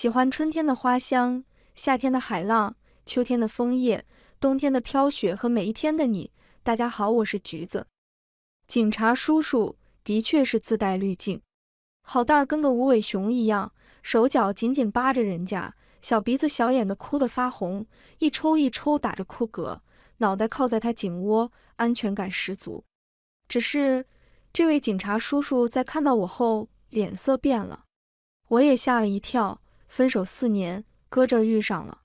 喜欢春天的花香，夏天的海浪，秋天的枫叶，冬天的飘雪和每一天的你。大家好，我是橘子。警察叔叔的确是自带滤镜，好蛋儿跟个无尾熊一样，手脚紧紧扒着人家，小鼻子小眼的哭得发红，一抽一抽打着哭嗝，脑袋靠在他颈窝，安全感十足。只是这位警察叔叔在看到我后脸色变了，我也吓了一跳。分手四年，搁这遇上了。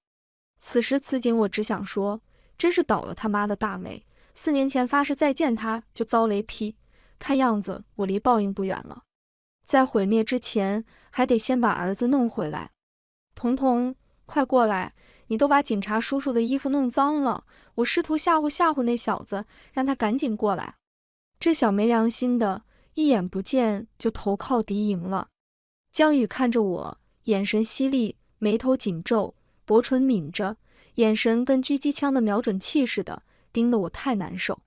此时此景，我只想说，真是倒了他妈的大霉。四年前发誓再见他，就遭雷劈。看样子，我离报应不远了。在毁灭之前，还得先把儿子弄回来。彤彤，快过来！你都把警察叔叔的衣服弄脏了。我试图吓唬吓唬那小子，让他赶紧过来。这小没良心的，一眼不见就投靠敌营了。江宇看着我。眼神犀利，眉头紧皱，薄唇抿着，眼神跟狙击枪的瞄准器似的，盯得我太难受。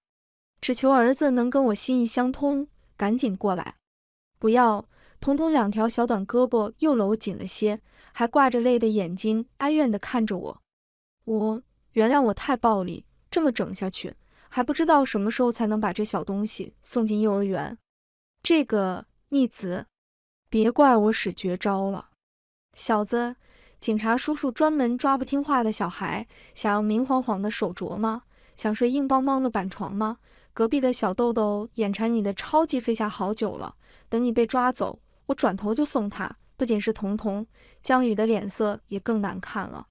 只求儿子能跟我心意相通，赶紧过来，不要。彤彤两条小短胳膊又搂紧了些，还挂着泪的眼睛，哀怨地看着我。我原谅我太暴力，这么整下去，还不知道什么时候才能把这小东西送进幼儿园。这个逆子，别怪我使绝招了。小子，警察叔叔专门抓不听话的小孩。想要明晃晃的手镯吗？想睡硬邦邦的板床吗？隔壁的小豆豆眼馋你的超级飞侠好久了，等你被抓走，我转头就送他。不仅是彤彤，江宇的脸色也更难看了，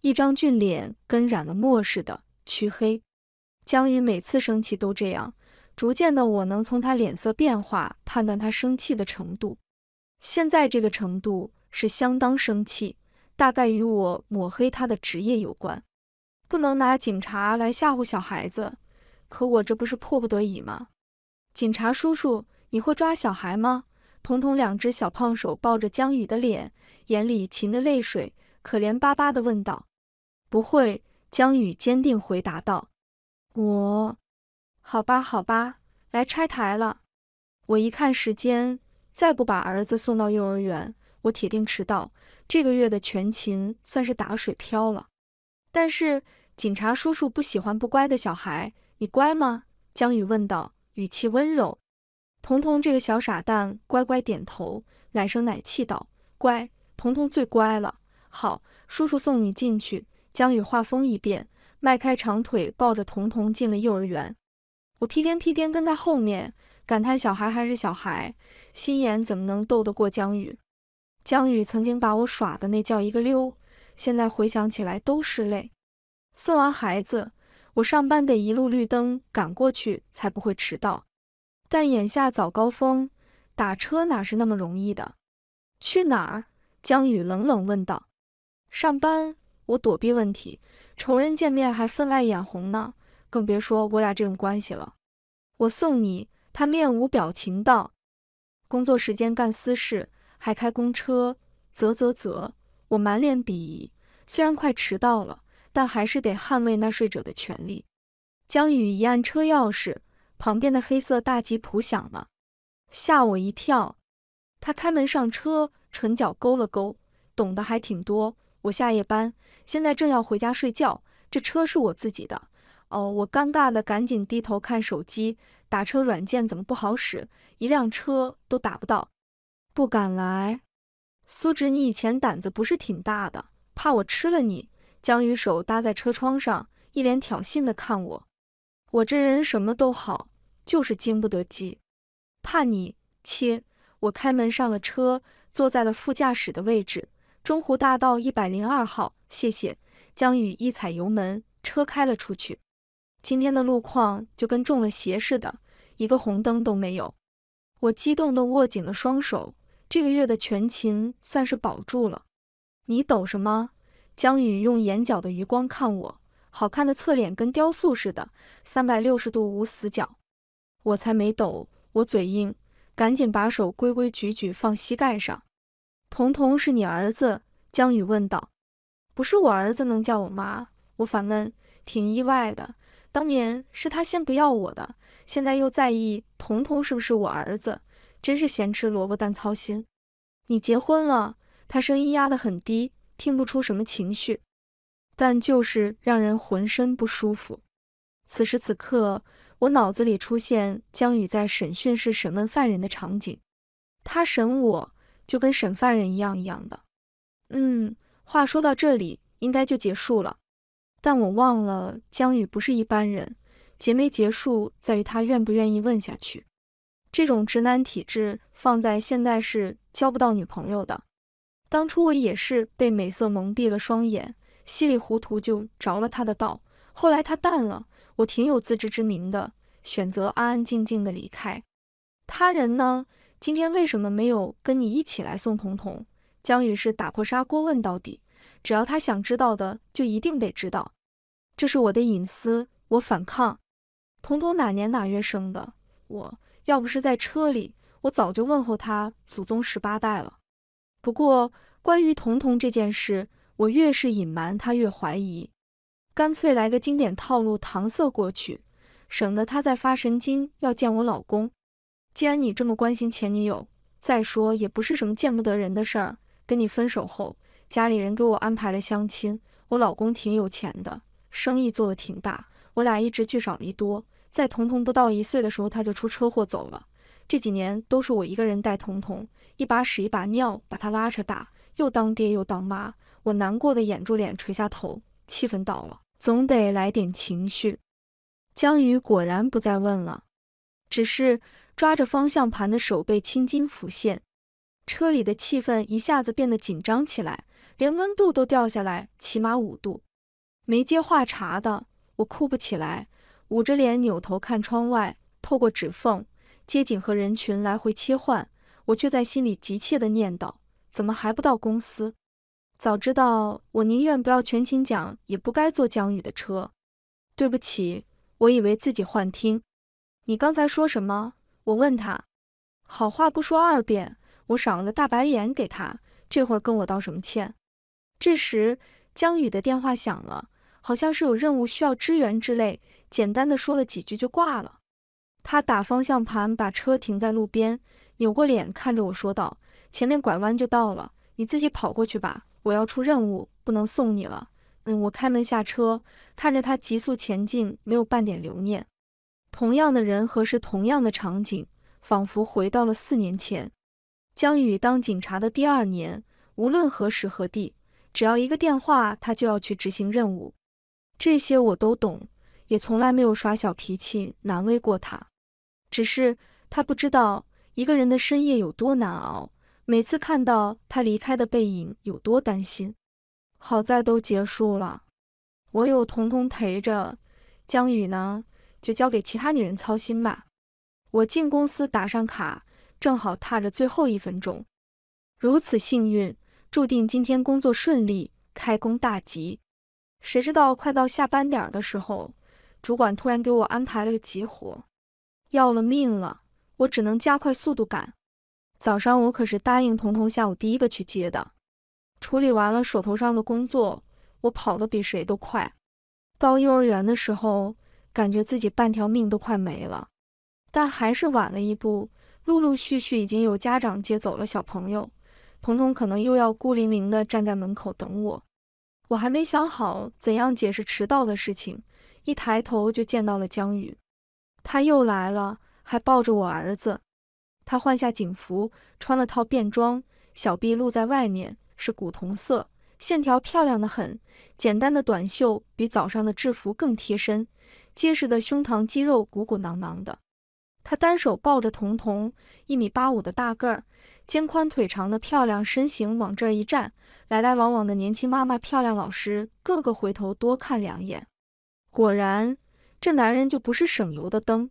一张俊脸跟染了墨似的黢黑。江宇每次生气都这样，逐渐的，我能从他脸色变化判断他生气的程度，现在这个程度。是相当生气，大概与我抹黑他的职业有关。不能拿警察来吓唬小孩子，可我这不是迫不得已吗？警察叔叔，你会抓小孩吗？彤彤两只小胖手抱着江宇的脸，眼里噙着泪水，可怜巴巴地问道。不会，江宇坚定回答道。我，好吧，好吧，来拆台了。我一看时间，再不把儿子送到幼儿园。我铁定迟到，这个月的全勤算是打了水漂了。但是警察叔叔不喜欢不乖的小孩，你乖吗？江宇问道，语气温柔。彤彤这个小傻蛋乖乖点头，奶声奶气道：“乖，彤彤最乖了。”好，叔叔送你进去。江宇话锋一变，迈开长腿抱着彤彤进了幼儿园。我屁颠屁颠跟在后面，感叹小孩还是小孩，心眼怎么能斗得过江宇？江宇曾经把我耍的那叫一个溜，现在回想起来都是泪。送完孩子，我上班得一路绿灯赶过去才不会迟到。但眼下早高峰，打车哪是那么容易的？去哪儿？江宇冷冷问道。上班。我躲避问题，仇人见面还分外眼红呢，更别说我俩这种关系了。我送你。他面无表情道。工作时间干私事。还开公车，啧啧啧，我满脸鄙夷。虽然快迟到了，但还是得捍卫纳税者的权利。江宇一按车钥匙，旁边的黑色大吉普响了，吓我一跳。他开门上车，唇角勾了勾，懂得还挺多。我下夜班，现在正要回家睡觉。这车是我自己的。哦，我尴尬的赶紧低头看手机，打车软件怎么不好使，一辆车都打不到。不敢来，苏芷，你以前胆子不是挺大的？怕我吃了你？江雨手搭在车窗上，一脸挑衅的看我。我这人什么都好，就是经不得激，怕你？切！我开门上了车，坐在了副驾驶的位置。中湖大道一百零二号，谢谢。江雨一踩油门，车开了出去。今天的路况就跟中了邪似的，一个红灯都没有。我激动的握紧了双手。这个月的全勤算是保住了。你抖什么？江宇用眼角的余光看我，好看的侧脸跟雕塑似的，三百六十度无死角。我才没抖，我嘴硬，赶紧把手规规矩矩放膝盖上。彤彤是你儿子？江宇问道。不是我儿子能叫我妈？我反问。挺意外的，当年是他先不要我的，现在又在意彤彤是不是我儿子。真是咸吃萝卜淡操心。你结婚了，他声音压得很低，听不出什么情绪，但就是让人浑身不舒服。此时此刻，我脑子里出现江宇在审讯室审问犯人的场景，他审我就跟审犯人一样一样的。嗯，话说到这里应该就结束了，但我忘了江宇不是一般人，结没结束在于他愿不愿意问下去。这种直男体质放在现在是交不到女朋友的。当初我也是被美色蒙蔽了双眼，稀里糊涂就着了他的道。后来他淡了，我挺有自知之明的，选择安安静静的离开。他人呢？今天为什么没有跟你一起来送彤彤？江宇是打破砂锅问到底，只要他想知道的，就一定得知道。这是我的隐私，我反抗。彤彤哪年哪月生的？我。要不是在车里，我早就问候他祖宗十八代了。不过关于童童这件事，我越是隐瞒，他越怀疑，干脆来个经典套路搪塞过去，省得他再发神经要见我老公。既然你这么关心前女友，再说也不是什么见不得人的事儿。跟你分手后，家里人给我安排了相亲，我老公挺有钱的，生意做得挺大，我俩一直聚少离多。在彤彤不到一岁的时候，他就出车祸走了。这几年都是我一个人带彤彤，一把屎一把尿把他拉扯大，又当爹又当妈。我难过的掩住脸，垂下头，气氛到了，总得来点情绪。江宇果然不再问了，只是抓着方向盘的手被青筋浮现，车里的气氛一下子变得紧张起来，连温度都掉下来，起码五度。没接话茬的，我哭不起来。捂着脸扭头看窗外，透过指缝，街景和人群来回切换，我却在心里急切地念叨：怎么还不到公司？早知道我宁愿不要全勤奖，也不该坐江宇的车。对不起，我以为自己幻听。你刚才说什么？我问他。好话不说二遍，我赏了个大白眼给他。这会儿跟我道什么歉？这时，江宇的电话响了，好像是有任务需要支援之类。简单的说了几句就挂了。他打方向盘把车停在路边，扭过脸看着我说道：“前面拐弯就到了，你自己跑过去吧。我要出任务，不能送你了。”嗯，我开门下车，看着他急速前进，没有半点留念。同样的人和是同样的场景，仿佛回到了四年前。江宇当警察的第二年，无论何时何地，只要一个电话，他就要去执行任务。这些我都懂。也从来没有耍小脾气难为过他，只是他不知道一个人的深夜有多难熬。每次看到他离开的背影，有多担心。好在都结束了，我有彤彤陪着。江宇呢，就交给其他女人操心吧。我进公司打上卡，正好踏着最后一分钟。如此幸运，注定今天工作顺利，开工大吉。谁知道快到下班点的时候。主管突然给我安排了个急活，要了命了！我只能加快速度赶。早上我可是答应彤彤下午第一个去接的。处理完了手头上的工作，我跑得比谁都快。到幼儿园的时候，感觉自己半条命都快没了。但还是晚了一步，陆陆续续已经有家长接走了小朋友，彤彤可能又要孤零零地站在门口等我。我还没想好怎样解释迟到的事情。一抬头就见到了江宇，他又来了，还抱着我儿子。他换下警服，穿了套便装，小臂露在外面是古铜色，线条漂亮的很。简单的短袖比早上的制服更贴身，结实的胸膛肌肉鼓鼓囊囊的。他单手抱着彤彤，一米八五的大个儿，肩宽腿长的漂亮身形往这一站，来来往往的年轻妈妈、漂亮老师，个个回头多看两眼。果然，这男人就不是省油的灯。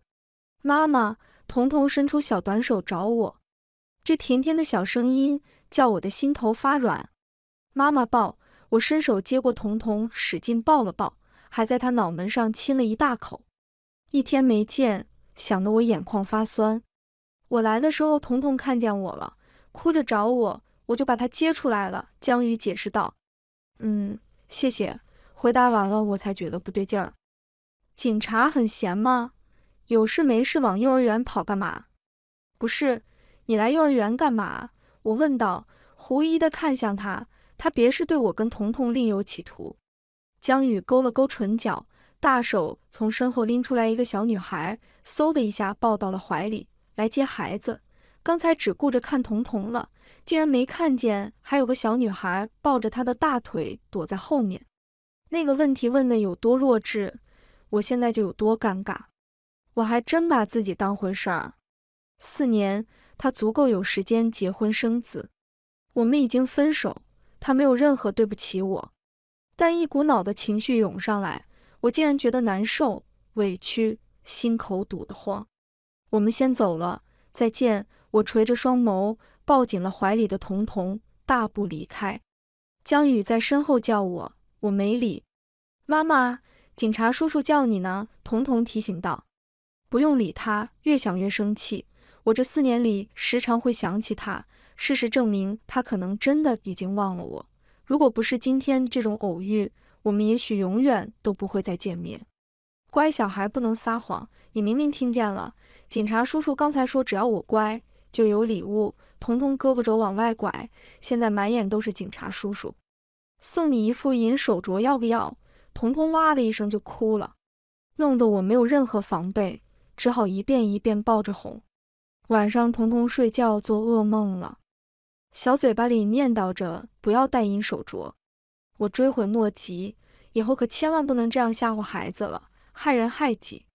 妈妈，彤彤伸出小短手找我，这甜甜的小声音叫我的心头发软。妈妈抱，我伸手接过彤彤，使劲抱了抱，还在她脑门上亲了一大口。一天没见，想得我眼眶发酸。我来的时候，彤彤看见我了，哭着找我，我就把她接出来了。江宇解释道：“嗯，谢谢。”回答完了，我才觉得不对劲儿。警察很闲吗？有事没事往幼儿园跑干嘛？不是，你来幼儿园干嘛？我问道，狐疑的看向他。他别是对我跟彤彤另有企图？江宇勾了勾唇角，大手从身后拎出来一个小女孩，嗖的一下抱到了怀里，来接孩子。刚才只顾着看彤彤了，竟然没看见还有个小女孩抱着她的大腿躲在后面。那个问题问的有多弱智，我现在就有多尴尬。我还真把自己当回事儿。四年，他足够有时间结婚生子。我们已经分手，他没有任何对不起我。但一股脑的情绪涌上来，我竟然觉得难受、委屈，心口堵得慌。我们先走了，再见。我垂着双眸，抱紧了怀里的童童，大步离开。江宇在身后叫我。我没理妈妈，警察叔叔叫你呢。童童提醒道：“不用理他。”越想越生气。我这四年里时常会想起他，事实证明他可能真的已经忘了我。如果不是今天这种偶遇，我们也许永远都不会再见面。乖小孩不能撒谎，你明明听见了。警察叔叔刚才说只要我乖就有礼物。童童胳膊肘往外拐，现在满眼都是警察叔叔。送你一副银手镯，要不要？童童哇的一声就哭了，弄得我没有任何防备，只好一遍一遍抱着哄。晚上童童睡觉做噩梦了，小嘴巴里念叨着不要戴银手镯，我追悔莫及，以后可千万不能这样吓唬孩子了，害人害己。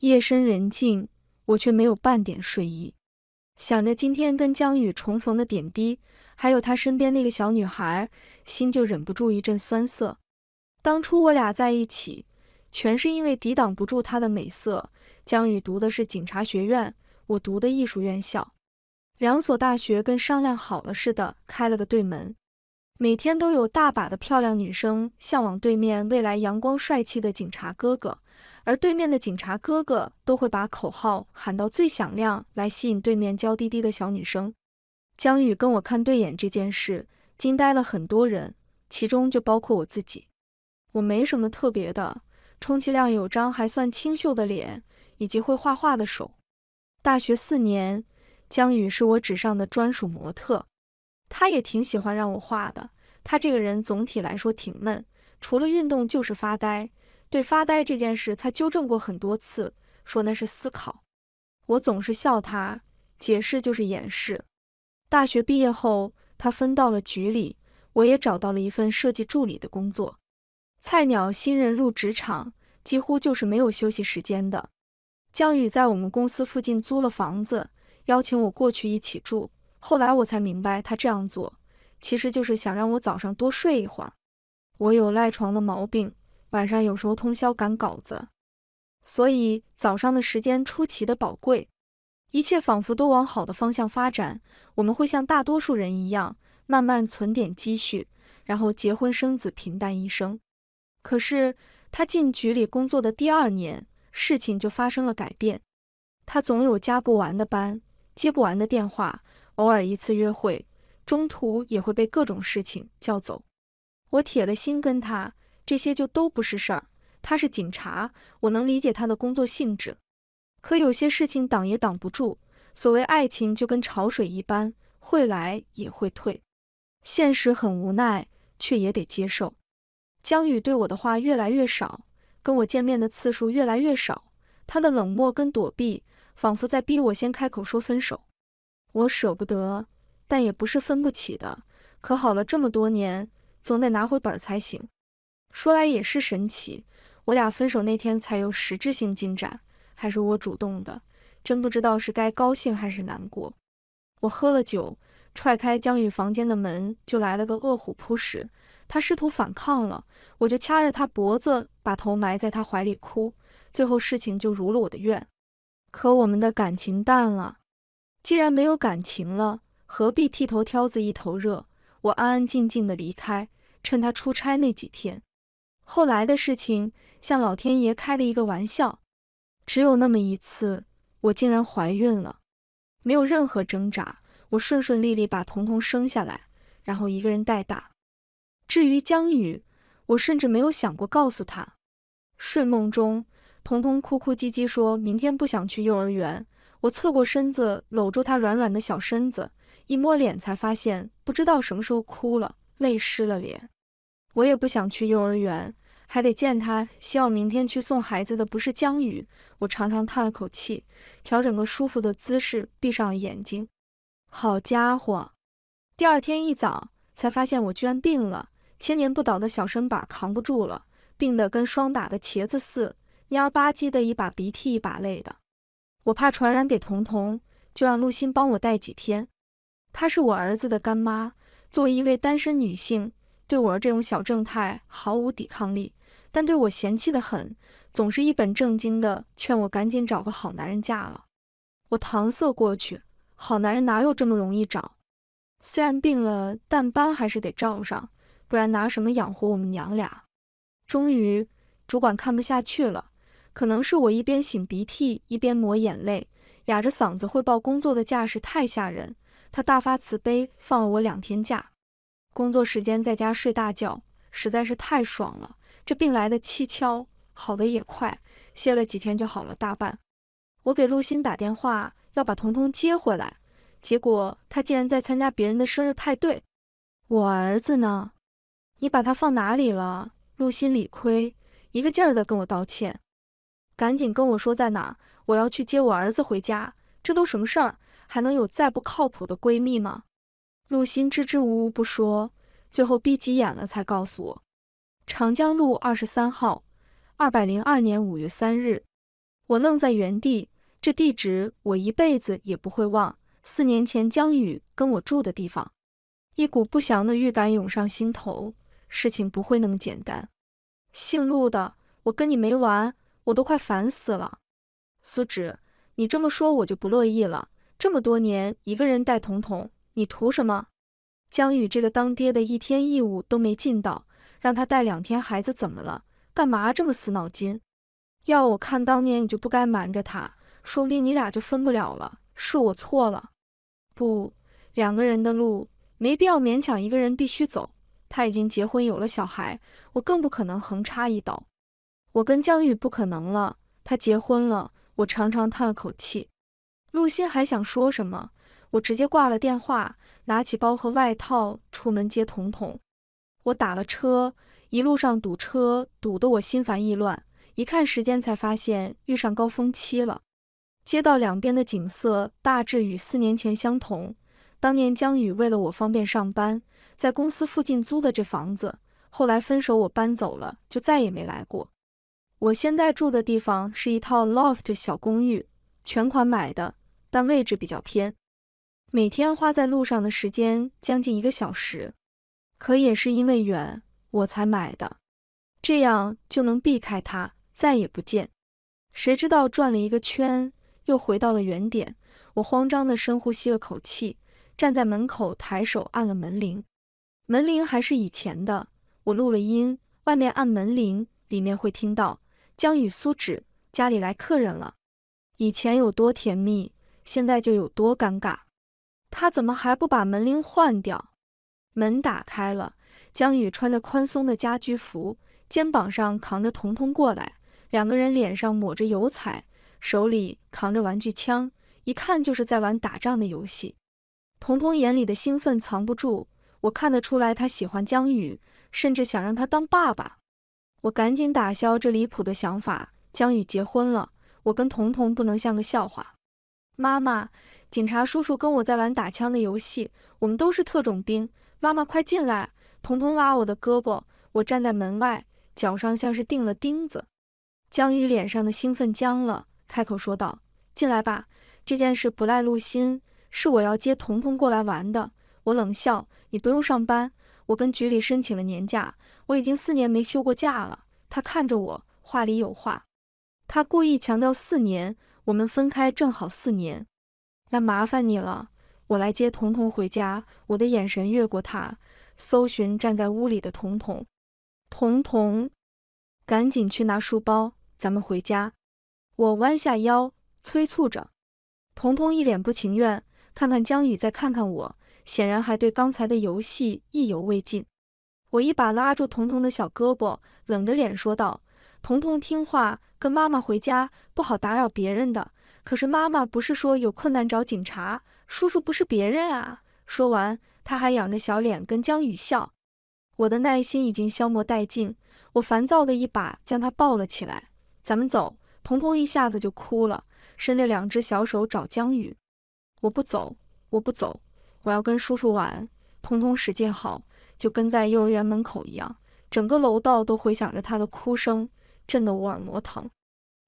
夜深人静，我却没有半点睡意，想着今天跟江宇重逢的点滴。还有他身边那个小女孩，心就忍不住一阵酸涩。当初我俩在一起，全是因为抵挡不住他的美色。江宇读的是警察学院，我读的艺术院校，两所大学跟商量好了似的，开了个对门。每天都有大把的漂亮女生向往对面未来阳光帅气的警察哥哥，而对面的警察哥哥都会把口号喊到最响亮，来吸引对面娇滴滴的小女生。江宇跟我看对眼这件事惊呆了很多人，其中就包括我自己。我没什么特别的，充其量有张还算清秀的脸，以及会画画的手。大学四年，江宇是我纸上的专属模特。他也挺喜欢让我画的。他这个人总体来说挺闷，除了运动就是发呆。对发呆这件事，他纠正过很多次，说那是思考。我总是笑他，解释就是掩饰。大学毕业后，他分到了局里，我也找到了一份设计助理的工作。菜鸟新人入职场，几乎就是没有休息时间的。江宇在我们公司附近租了房子，邀请我过去一起住。后来我才明白，他这样做其实就是想让我早上多睡一会儿。我有赖床的毛病，晚上有时候通宵赶稿子，所以早上的时间出奇的宝贵。一切仿佛都往好的方向发展，我们会像大多数人一样，慢慢存点积蓄，然后结婚生子，平淡一生。可是他进局里工作的第二年，事情就发生了改变。他总有加不完的班，接不完的电话，偶尔一次约会，中途也会被各种事情叫走。我铁了心跟他，这些就都不是事儿。他是警察，我能理解他的工作性质。可有些事情挡也挡不住，所谓爱情就跟潮水一般，会来也会退。现实很无奈，却也得接受。江宇对我的话越来越少，跟我见面的次数越来越少。他的冷漠跟躲避，仿佛在逼我先开口说分手。我舍不得，但也不是分不起的。可好了这么多年，总得拿回本才行。说来也是神奇，我俩分手那天才有实质性进展。还是我主动的，真不知道是该高兴还是难过。我喝了酒，踹开江宇房间的门，就来了个饿虎扑食。他试图反抗了，我就掐着他脖子，把头埋在他怀里哭。最后事情就如了我的愿。可我们的感情淡了，既然没有感情了，何必剃头挑子一头热？我安安静静的离开，趁他出差那几天。后来的事情像老天爷开了一个玩笑。只有那么一次，我竟然怀孕了，没有任何挣扎，我顺顺利利把彤彤生下来，然后一个人带大。至于江宇，我甚至没有想过告诉他。睡梦中，彤彤哭哭唧唧，说明天不想去幼儿园。我侧过身子，搂住他软软的小身子，一摸脸才发现，不知道什么时候哭了，泪湿了脸。我也不想去幼儿园。还得见他，希望明天去送孩子的不是江宇。我长长叹了口气，调整个舒服的姿势，闭上了眼睛。好家伙，第二天一早才发现我居然病了，千年不倒的小身板扛不住了，病得跟霜打的茄子似，蔫儿吧唧的，一把鼻涕一把泪的。我怕传染给彤彤，就让陆欣帮我带几天。她是我儿子的干妈，作为一位单身女性。对我这种小正太毫无抵抗力，但对我嫌弃的很，总是一本正经的劝我赶紧找个好男人嫁了。我搪塞过去，好男人哪有这么容易找？虽然病了，但班还是得照上，不然拿什么养活我们娘俩？终于，主管看不下去了，可能是我一边擤鼻涕一边抹眼泪，哑着嗓子汇报工作的架势太吓人，他大发慈悲放了我两天假。工作时间在家睡大觉实在是太爽了，这病来的蹊跷，好的也快，歇了几天就好了大半。我给陆欣打电话要把彤彤接回来，结果她竟然在参加别人的生日派对。我儿子呢？你把他放哪里了？陆欣理亏，一个劲儿的跟我道歉，赶紧跟我说在哪，儿，我要去接我儿子回家。这都什么事儿，还能有再不靠谱的闺蜜吗？陆心支支吾吾不说，最后逼急眼了才告诉我，长江路二十三号，二百零二年五月三日。我愣在原地，这地址我一辈子也不会忘。四年前江宇跟我住的地方，一股不祥的预感涌上心头，事情不会那么简单。姓陆的，我跟你没完！我都快烦死了。苏芷，你这么说我就不乐意了。这么多年一个人带彤彤，你图什么？江宇这个当爹的一天义务都没尽到，让他带两天孩子怎么了？干嘛这么死脑筋？要我看，当年你就不该瞒着他，说不定你俩就分不了了。是我错了。不，两个人的路没必要勉强，一个人必须走。他已经结婚有了小孩，我更不可能横插一刀。我跟江宇不可能了，他结婚了。我长长叹了口气。陆欣还想说什么？我直接挂了电话，拿起包和外套出门接彤彤。我打了车，一路上堵车，堵得我心烦意乱。一看时间，才发现遇上高峰期了。街道两边的景色大致与四年前相同。当年江宇为了我方便上班，在公司附近租的这房子，后来分手我搬走了，就再也没来过。我现在住的地方是一套 loft 小公寓，全款买的，但位置比较偏。每天花在路上的时间将近一个小时，可也是因为远我才买的，这样就能避开他，再也不见。谁知道转了一个圈，又回到了原点。我慌张地深呼吸了口气，站在门口，抬手按了门铃。门铃还是以前的，我录了音，外面按门铃，里面会听到。江雨苏芷，家里来客人了。以前有多甜蜜，现在就有多尴尬。他怎么还不把门铃换掉？门打开了，江宇穿着宽松的家居服，肩膀上扛着童童过来，两个人脸上抹着油彩，手里扛着玩具枪，一看就是在玩打仗的游戏。童童眼里的兴奋藏不住，我看得出来他喜欢江宇，甚至想让他当爸爸。我赶紧打消这离谱的想法。江宇结婚了，我跟童童不能像个笑话。妈妈。警察叔叔跟我在玩打枪的游戏，我们都是特种兵。妈妈，快进来！彤彤拉我的胳膊，我站在门外，脚上像是钉了钉子。江宇脸上的兴奋僵了，开口说道：“进来吧，这件事不赖陆心，是我要接彤彤过来玩的。”我冷笑：“你不用上班，我跟局里申请了年假，我已经四年没休过假了。”他看着我，话里有话，他故意强调四年，我们分开正好四年。那麻烦你了，我来接彤彤回家。我的眼神越过他，搜寻站在屋里的彤彤。彤彤，赶紧去拿书包，咱们回家。我弯下腰催促着。彤彤一脸不情愿，看看江宇，再看看我，显然还对刚才的游戏意犹未尽。我一把拉住彤彤的小胳膊，冷着脸说道：“彤彤听话，跟妈妈回家，不好打扰别人的。”可是妈妈不是说有困难找警察？叔叔不是别人啊！说完，他还仰着小脸跟江宇笑。我的耐心已经消磨殆尽，我烦躁的一把将他抱了起来。咱们走。彤彤一下子就哭了，伸着两只小手找江宇。我不走，我不走，我要跟叔叔玩。彤彤使劲嚎，就跟在幼儿园门口一样，整个楼道都回响着他的哭声，震得我耳膜疼。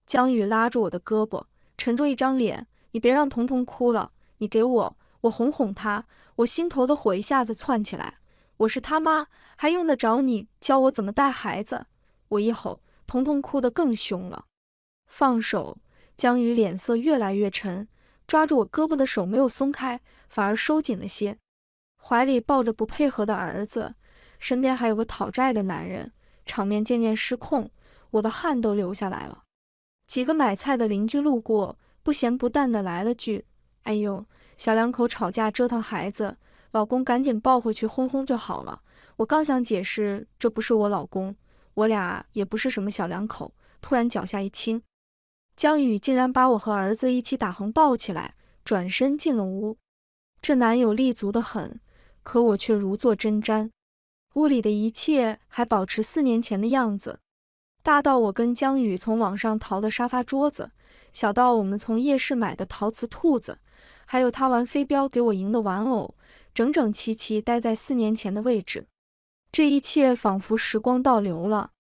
江宇拉住我的胳膊。沉着一张脸，你别让彤彤哭了，你给我，我哄哄她。我心头的火一下子窜起来，我是他妈，还用得着你教我怎么带孩子？我一吼，彤彤哭得更凶了。放手，江宇脸色越来越沉，抓住我胳膊的手没有松开，反而收紧了些。怀里抱着不配合的儿子，身边还有个讨债的男人，场面渐渐失控，我的汗都流下来了。几个买菜的邻居路过，不咸不淡的来了句：“哎呦，小两口吵架，折腾孩子，老公赶紧抱回去哄哄就好了。”我刚想解释，这不是我老公，我俩也不是什么小两口，突然脚下一轻，江宇竟然把我和儿子一起打横抱起来，转身进了屋。这男友立足的很，可我却如坐针毡。屋里的一切还保持四年前的样子。大到我跟江宇从网上淘的沙发桌子，小到我们从夜市买的陶瓷兔子，还有他玩飞镖给我赢的玩偶，整整齐齐待在四年前的位置。这一切仿佛时光倒流了。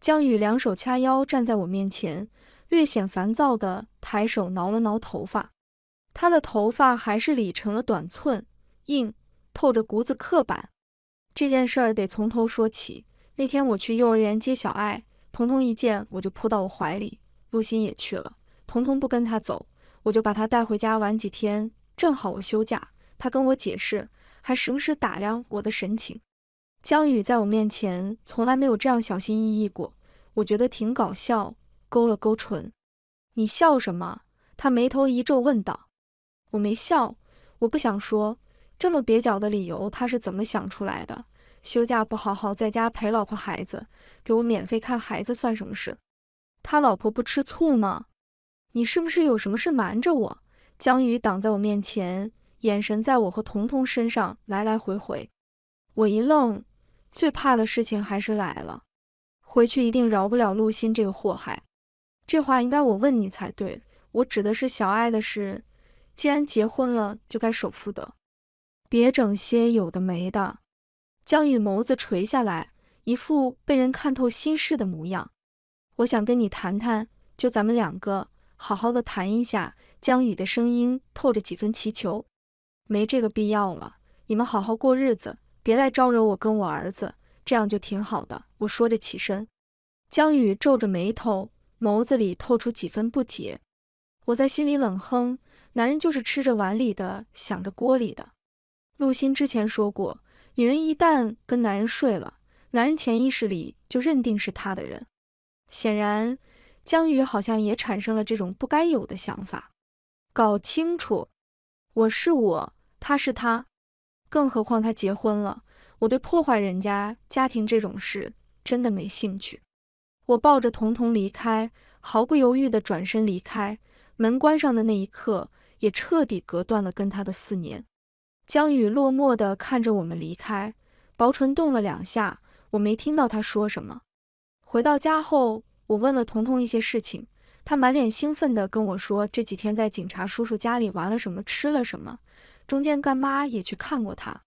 江宇两手掐腰站在我面前，略显烦躁地抬手挠了挠头发。他的头发还是理成了短寸，硬透着骨子刻板。这件事儿得从头说起。那天我去幼儿园接小爱。彤彤一见我就扑到我怀里，陆心也去了，彤彤不跟他走，我就把他带回家玩几天，正好我休假。他跟我解释，还时不时打量我的神情。江宇在我面前从来没有这样小心翼翼过，我觉得挺搞笑，勾了勾唇。你笑什么？他眉头一皱问道。我没笑，我不想说，这么蹩脚的理由他是怎么想出来的？休假不好好在家陪老婆孩子，给我免费看孩子算什么事？他老婆不吃醋吗？你是不是有什么事瞒着我？江宇挡在我面前，眼神在我和彤彤身上来来回回。我一愣，最怕的事情还是来了。回去一定饶不了陆心这个祸害。这话应该我问你才对，我指的是小爱的事。既然结婚了，就该守妇德，别整些有的没的。江宇眸子垂下来，一副被人看透心事的模样。我想跟你谈谈，就咱们两个，好好的谈一下。江宇的声音透着几分祈求。没这个必要了，你们好好过日子，别来招惹我跟我儿子，这样就挺好的。我说着起身，江宇皱着眉头，眸子里透出几分不解。我在心里冷哼，男人就是吃着碗里的想着锅里的。陆欣之前说过。女人一旦跟男人睡了，男人潜意识里就认定是他的人。显然，江宇好像也产生了这种不该有的想法。搞清楚，我是我，他是他。更何况他结婚了，我对破坏人家家庭这种事真的没兴趣。我抱着彤彤离开，毫不犹豫地转身离开。门关上的那一刻，也彻底隔断了跟他的四年。江雨落寞地看着我们离开，薄唇动了两下，我没听到他说什么。回到家后，我问了彤彤一些事情，他满脸兴奋地跟我说这几天在警察叔叔家里玩了什么，吃了什么。中间干妈也去看过他。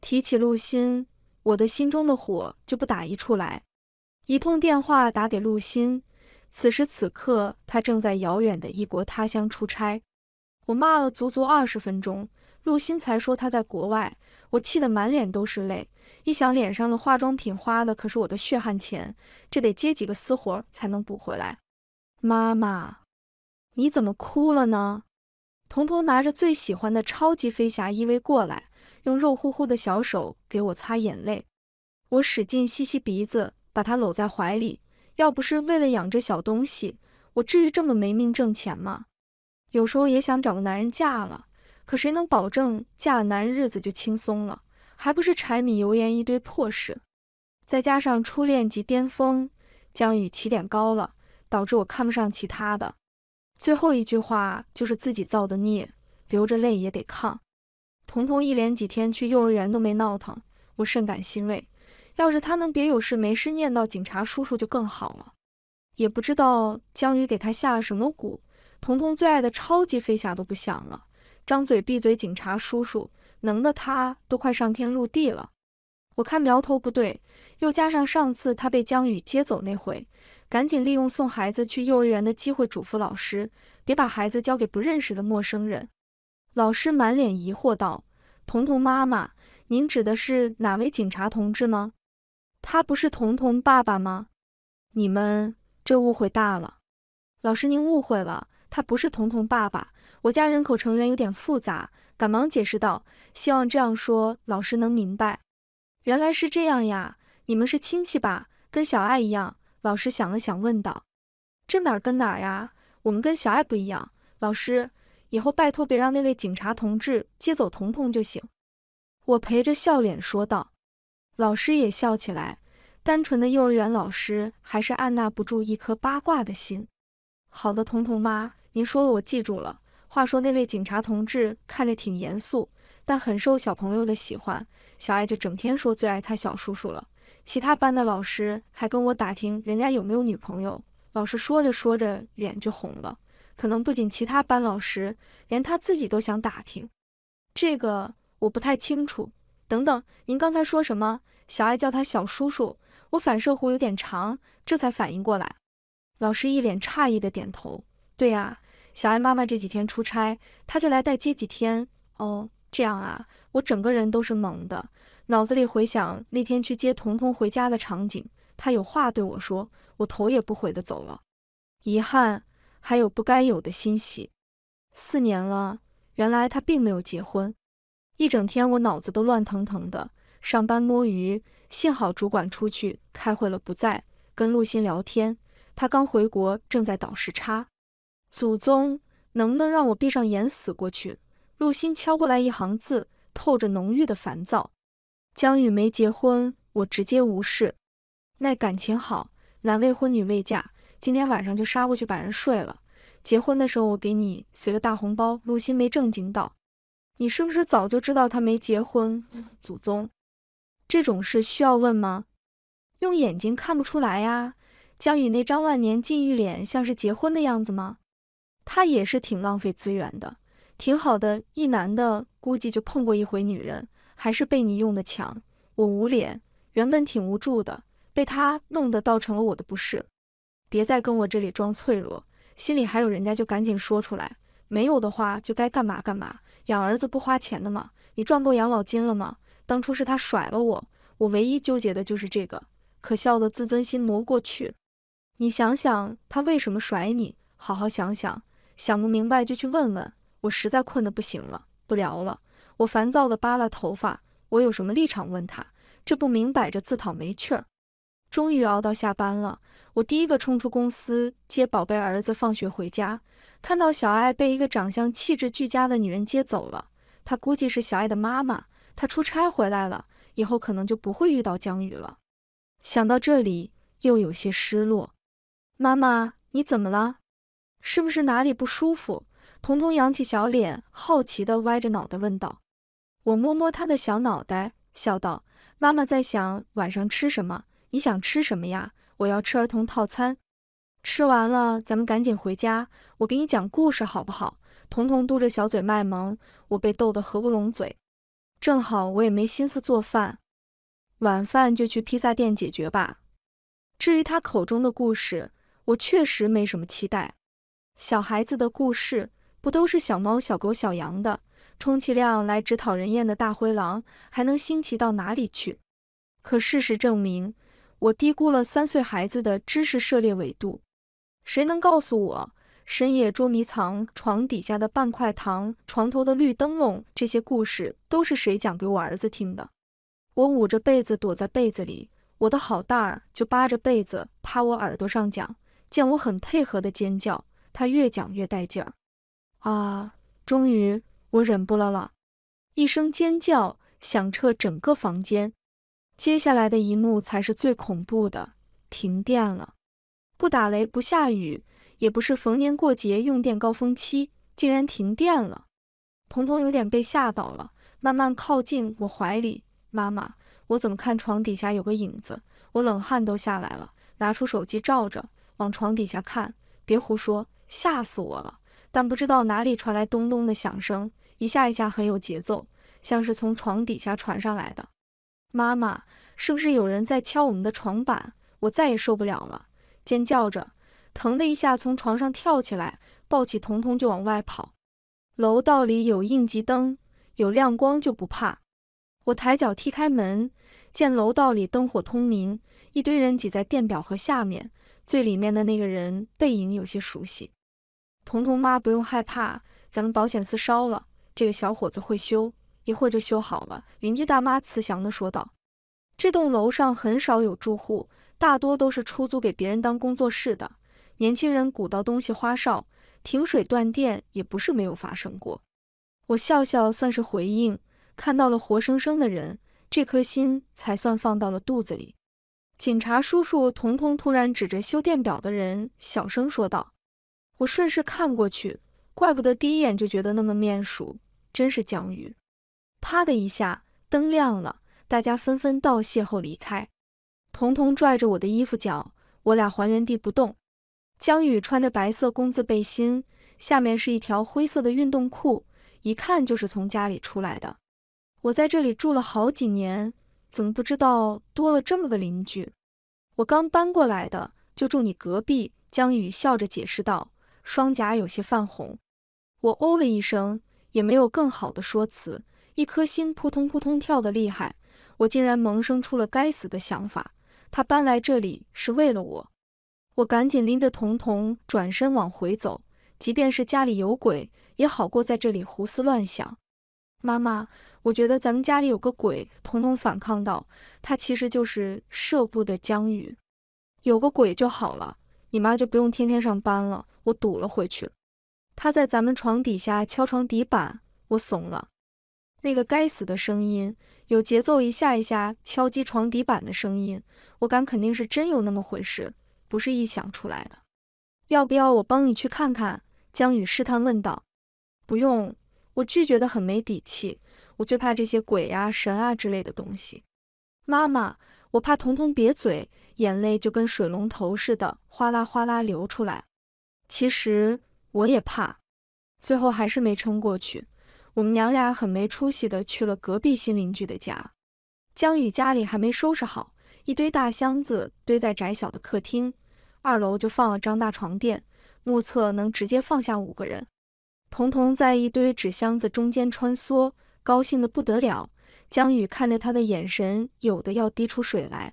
提起陆心，我的心中的火就不打一处来，一通电话打给陆心，此时此刻他正在遥远的异国他乡出差，我骂了足足二十分钟。陆新才说他在国外，我气得满脸都是泪。一想脸上的化妆品花的可是我的血汗钱，这得接几个私活才能补回来。妈妈，你怎么哭了呢？彤彤拿着最喜欢的超级飞侠依偎过来，用肉乎乎的小手给我擦眼泪。我使劲吸吸鼻子，把他搂在怀里。要不是为了养这小东西，我至于这么没命挣钱吗？有时候也想找个男人嫁了。可谁能保证嫁了男日子就轻松了？还不是柴米油盐一堆破事。再加上初恋即巅峰，江宇起点高了，导致我看不上其他的。最后一句话就是自己造的孽，流着泪也得抗。彤彤一连几天去幼儿园都没闹腾，我甚感欣慰。要是他能别有事没事念叨警察叔叔就更好了。也不知道江宇给他下了什么蛊，彤彤最爱的超级飞侠都不想了。张嘴闭嘴，警察叔叔能的，他都快上天入地了。我看苗头不对，又加上上次他被江宇接走那回，赶紧利用送孩子去幼儿园的机会，嘱咐老师别把孩子交给不认识的陌生人。老师满脸疑惑道：“彤彤妈妈，您指的是哪位警察同志吗？他不是彤彤爸爸吗？你们这误会大了。”老师您误会了，他不是彤彤爸爸。我家人口成员有点复杂，赶忙解释道：“希望这样说，老师能明白。”原来是这样呀，你们是亲戚吧？跟小爱一样。老师想了想，问道：“这哪儿跟哪儿呀？我们跟小爱不一样。”老师，以后拜托别让那位警察同志接走彤彤就行。我陪着笑脸说道。老师也笑起来，单纯的幼儿园老师还是按捺不住一颗八卦的心。好的，彤彤妈，您说的我记住了。话说那位警察同志看着挺严肃，但很受小朋友的喜欢。小爱就整天说最爱他小叔叔了。其他班的老师还跟我打听人家有没有女朋友。老师说着说着脸就红了，可能不仅其他班老师，连他自己都想打听。这个我不太清楚。等等，您刚才说什么？小爱叫他小叔叔，我反射弧有点长，这才反应过来。老师一脸诧异的点头，对呀。小艾妈妈这几天出差，她就来代接几天哦。这样啊，我整个人都是懵的，脑子里回想那天去接彤彤回家的场景，她有话对我说，我头也不回的走了，遗憾，还有不该有的欣喜。四年了，原来他并没有结婚。一整天我脑子都乱腾腾的，上班摸鱼，幸好主管出去开会了，不在，跟陆欣聊天，他刚回国，正在倒时差。祖宗，能不能让我闭上眼死过去？陆心敲过来一行字，透着浓郁的烦躁。江宇没结婚，我直接无视。那感情好，男未婚女未嫁，今天晚上就杀过去把人睡了。结婚的时候我给你随个大红包。陆心没正经道：“你是不是早就知道他没结婚？祖宗，这种事需要问吗？用眼睛看不出来呀？江宇那张万年禁欲脸像是结婚的样子吗？”他也是挺浪费资源的，挺好的一男的，估计就碰过一回女人，还是被你用的强。我捂脸，原本挺无助的，被他弄得倒成了我的不是。别再跟我这里装脆弱，心里还有人家就赶紧说出来，没有的话就该干嘛干嘛。养儿子不花钱的吗？你赚够养老金了吗？当初是他甩了我，我唯一纠结的就是这个可笑的自尊心磨过去。你想想他为什么甩你，好好想想。想不明白就去问问。我实在困得不行了，不聊了。我烦躁地扒拉头发。我有什么立场问他？这不明摆着自讨没趣儿。终于熬到下班了，我第一个冲出公司接宝贝儿子放学回家。看到小爱被一个长相气质俱佳的女人接走了，她估计是小爱的妈妈。她出差回来了，以后可能就不会遇到江宇了。想到这里，又有些失落。妈妈，你怎么了？是不是哪里不舒服？彤彤扬起小脸，好奇地歪着脑袋问道。我摸摸他的小脑袋，笑道：“妈妈在想晚上吃什么？你想吃什么呀？我要吃儿童套餐。吃完了咱们赶紧回家，我给你讲故事好不好？”彤彤嘟着小嘴卖萌，我被逗得合不拢嘴。正好我也没心思做饭，晚饭就去披萨店解决吧。至于他口中的故事，我确实没什么期待。小孩子的故事不都是小猫、小狗、小羊的，充其量来只讨人厌的大灰狼，还能新奇到哪里去？可事实证明，我低估了三岁孩子的知识涉猎维度。谁能告诉我，深夜捉迷藏、床底下的半块糖、床头的绿灯笼这些故事都是谁讲给我儿子听的？我捂着被子躲在被子里，我的好大儿就扒着被子趴我耳朵上讲，见我很配合的尖叫。他越讲越带劲儿，啊！终于我忍不了了，一声尖叫响彻整个房间。接下来的一幕才是最恐怖的：停电了，不打雷不下雨，也不是逢年过节用电高峰期，竟然停电了。彤彤有点被吓到了，慢慢靠近我怀里。妈妈，我怎么看床底下有个影子？我冷汗都下来了，拿出手机照着往床底下看。别胡说。吓死我了！但不知道哪里传来咚咚的响声，一下一下很有节奏，像是从床底下传上来的。妈妈，是不是有人在敲我们的床板？我再也受不了了，尖叫着，疼的一下从床上跳起来，抱起彤彤就往外跑。楼道里有应急灯，有亮光就不怕。我抬脚踢开门，见楼道里灯火通明，一堆人挤在电表盒下面，最里面的那个人背影有些熟悉。彤彤妈，不用害怕，咱们保险丝烧了，这个小伙子会修，一会儿就修好了。”邻居大妈慈祥地说道。这栋楼上很少有住户，大多都是出租给别人当工作室的。年轻人鼓捣东西花哨，停水断电也不是没有发生过。我笑笑算是回应，看到了活生生的人，这颗心才算放到了肚子里。警察叔叔，彤彤突然指着修电表的人，小声说道。我顺势看过去，怪不得第一眼就觉得那么面熟，真是江宇。啪的一下，灯亮了，大家纷纷道谢后离开。童童拽着我的衣服脚，我俩还原地不动。江宇穿着白色工字背心，下面是一条灰色的运动裤，一看就是从家里出来的。我在这里住了好几年，怎么不知道多了这么个邻居？我刚搬过来的，就住你隔壁。江宇笑着解释道。双颊有些泛红，我哦了一声，也没有更好的说辞，一颗心扑通扑通跳的厉害，我竟然萌生出了该死的想法，他搬来这里是为了我，我赶紧拎着彤彤转身往回走，即便是家里有鬼，也好过在这里胡思乱想。妈妈，我觉得咱们家里有个鬼。彤彤反抗道，他其实就是社部的江宇，有个鬼就好了，你妈就不用天天上班了。我堵了回去，他在咱们床底下敲床底板，我怂了。那个该死的声音，有节奏一下一下敲击床底板的声音，我敢肯定是真有那么回事，不是臆想出来的。要不要我帮你去看看？江宇试探问道。不用，我拒绝的很没底气。我最怕这些鬼呀神啊之类的东西。妈妈，我怕彤彤瘪嘴，眼泪就跟水龙头似的哗啦哗啦流出来。其实我也怕，最后还是没撑过去。我们娘俩很没出息的去了隔壁新邻居的家。江宇家里还没收拾好，一堆大箱子堆在窄小的客厅，二楼就放了张大床垫，目测能直接放下五个人。彤彤在一堆纸箱子中间穿梭，高兴的不得了。江宇看着他的眼神，有的要滴出水来。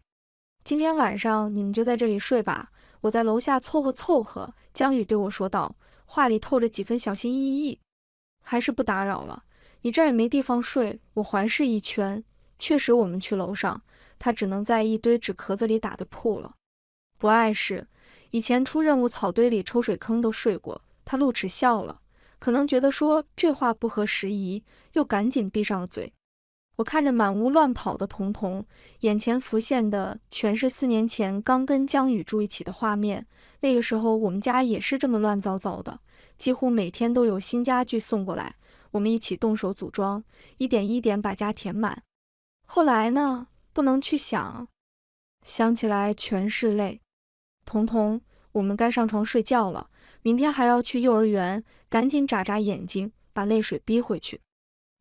今天晚上你们就在这里睡吧。我在楼下凑合凑合，江宇对我说道，话里透着几分小心翼翼。还是不打扰了，你这儿也没地方睡。我环视一圈，确实，我们去楼上，他只能在一堆纸壳子里打的铺了。不碍事，以前出任务草堆里抽水坑都睡过。他露齿笑了，可能觉得说这话不合时宜，又赶紧闭上了嘴。我看着满屋乱跑的童童，眼前浮现的全是四年前刚跟江宇住一起的画面。那个时候，我们家也是这么乱糟糟的，几乎每天都有新家具送过来，我们一起动手组装，一点一点把家填满。后来呢？不能去想，想起来全是泪。童童，我们该上床睡觉了，明天还要去幼儿园。赶紧眨眨眼睛，把泪水逼回去。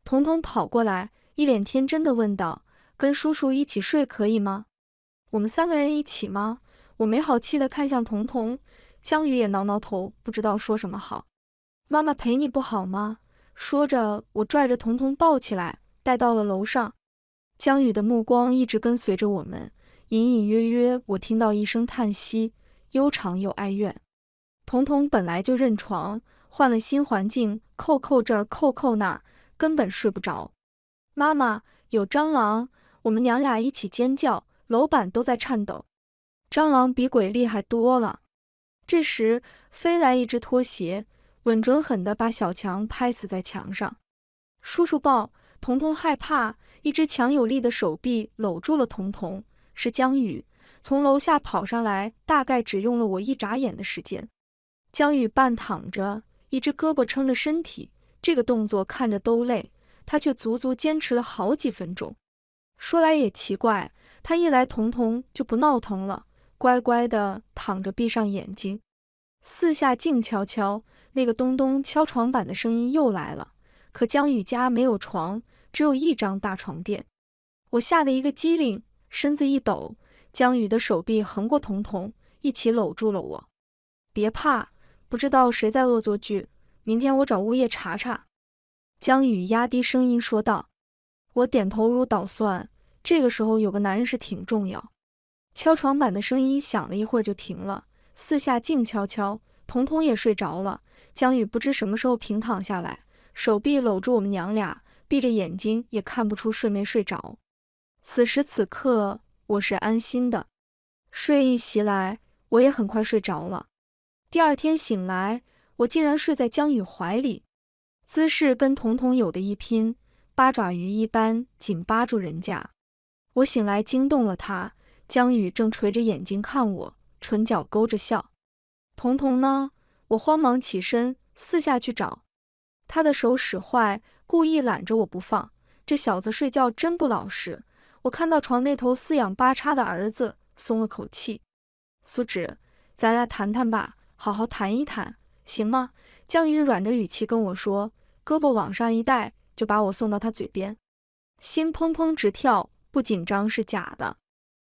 童童跑过来。一脸天真的问道：“跟叔叔一起睡可以吗？我们三个人一起吗？”我没好气的看向童童，江宇也挠挠头，不知道说什么好。妈妈陪你不好吗？说着，我拽着童童抱起来，带到了楼上。江宇的目光一直跟随着我们，隐隐约约，我听到一声叹息，悠长又哀怨。童童本来就认床，换了新环境，扣扣这儿，扣扣那儿，根本睡不着。妈妈有蟑螂，我们娘俩一起尖叫，楼板都在颤抖。蟑螂比鬼厉害多了。这时飞来一只拖鞋，稳准狠的把小强拍死在墙上。叔叔抱童童害怕，一只强有力的手臂搂住了童童，是江宇从楼下跑上来，大概只用了我一眨眼的时间。江宇半躺着，一只胳膊撑着身体，这个动作看着都累。他却足足坚持了好几分钟。说来也奇怪，他一来，彤彤就不闹腾了，乖乖的躺着，闭上眼睛。四下静悄悄，那个咚咚敲床板的声音又来了。可江宇家没有床，只有一张大床垫。我吓得一个机灵，身子一抖。江宇的手臂横过彤彤，一起搂住了我。别怕，不知道谁在恶作剧，明天我找物业查查。江宇压低声音说道：“我点头如捣蒜。这个时候有个男人是挺重要。”敲床板的声音响了一会儿就停了，四下静悄悄，彤彤也睡着了。江宇不知什么时候平躺下来，手臂搂住我们娘俩，闭着眼睛也看不出睡没睡着。此时此刻，我是安心的。睡意袭来，我也很快睡着了。第二天醒来，我竟然睡在江宇怀里。姿势跟童童有的一拼，八爪鱼一般紧扒住人家。我醒来惊动了他，江宇正垂着眼睛看我，唇角勾着笑。童童呢？我慌忙起身四下去找，他的手使坏，故意揽着我不放。这小子睡觉真不老实。我看到床那头四仰八叉的儿子，松了口气。苏芷，咱俩谈谈吧，好好谈一谈，行吗？江宇软着语气跟我说。胳膊往上一带，就把我送到他嘴边，心砰砰直跳，不紧张是假的。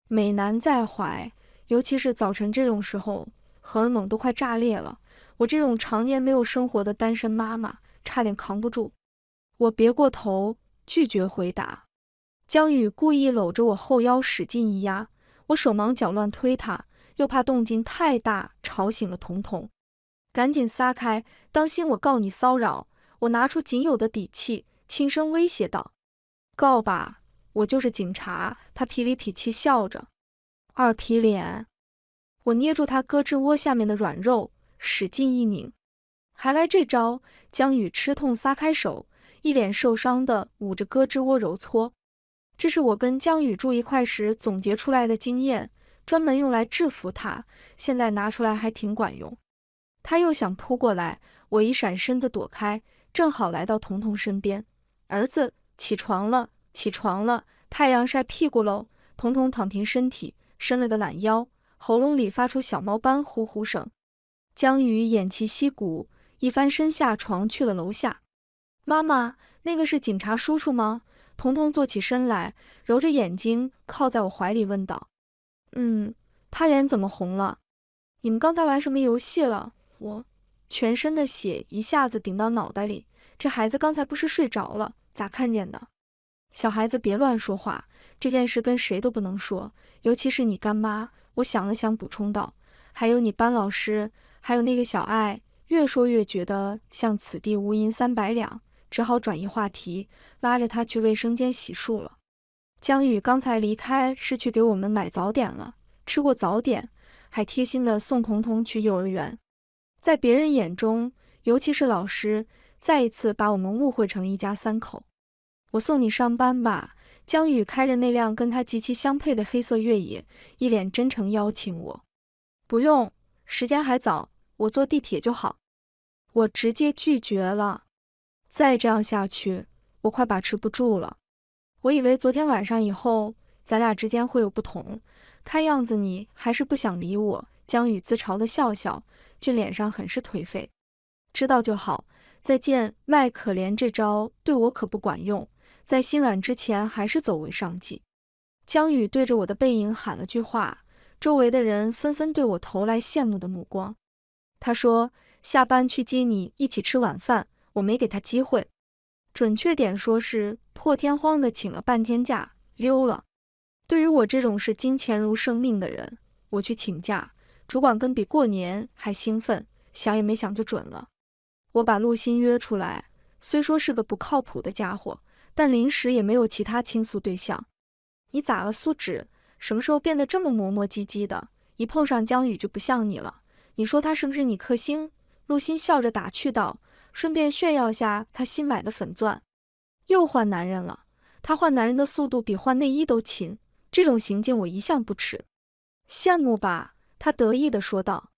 美男在怀，尤其是早晨这种时候，荷尔蒙都快炸裂了。我这种常年没有生活的单身妈妈，差点扛不住。我别过头，拒绝回答。江宇故意搂着我后腰使劲一压，我手忙脚乱推他，又怕动静太大吵醒了彤彤，赶紧撒开，当心我告你骚扰。我拿出仅有的底气，轻声威胁道：“告吧，我就是警察。”他痞里痞气笑着，二皮脸。我捏住他胳肢窝下面的软肉，使劲一拧，还来这招。江宇吃痛撒开手，一脸受伤的捂着胳肢窝揉搓。这是我跟江宇住一块时总结出来的经验，专门用来制服他，现在拿出来还挺管用。他又想扑过来，我一闪身子躲开。正好来到童童身边，儿子起床了，起床了，太阳晒屁股喽。童童躺平身体，伸了个懒腰，喉咙里发出小猫般呼呼声。江宇偃旗息鼓，一翻身下床去了楼下。妈妈，那个是警察叔叔吗？童童坐起身来，揉着眼睛，靠在我怀里问道：“嗯，他脸怎么红了？你们刚才玩什么游戏了？我。”全身的血一下子顶到脑袋里，这孩子刚才不是睡着了，咋看见的？小孩子别乱说话，这件事跟谁都不能说，尤其是你干妈。我想了想，补充道：“还有你班老师，还有那个小爱。”越说越觉得像此地无银三百两，只好转移话题，拉着他去卫生间洗漱了。江宇刚才离开是去给我们买早点了，吃过早点，还贴心的送彤彤去幼儿园。在别人眼中，尤其是老师，再一次把我们误会成一家三口。我送你上班吧。江宇开着那辆跟他极其相配的黑色越野，一脸真诚邀请我。不用，时间还早，我坐地铁就好。我直接拒绝了。再这样下去，我快把持不住了。我以为昨天晚上以后，咱俩之间会有不同。看样子你还是不想理我。江宇自嘲的笑笑，俊脸上很是颓废。知道就好，再见，卖可怜这招对我可不管用，在心软之前还是走为上计。江宇对着我的背影喊了句话，周围的人纷纷对我投来羡慕的目光。他说下班去接你一起吃晚饭，我没给他机会，准确点说是破天荒的请了半天假溜了。对于我这种视金钱如生命的人，我去请假。主管跟比过年还兴奋，想也没想就准了。我把陆心约出来，虽说是个不靠谱的家伙，但临时也没有其他倾诉对象。你咋了，苏芷？什么时候变得这么磨磨唧唧的？一碰上江宇就不像你了。你说他是不是你克星？陆心笑着打趣道，顺便炫耀下他新买的粉钻。又换男人了，他换男人的速度比换内衣都勤，这种行径我一向不耻。羡慕吧？他得意的说道，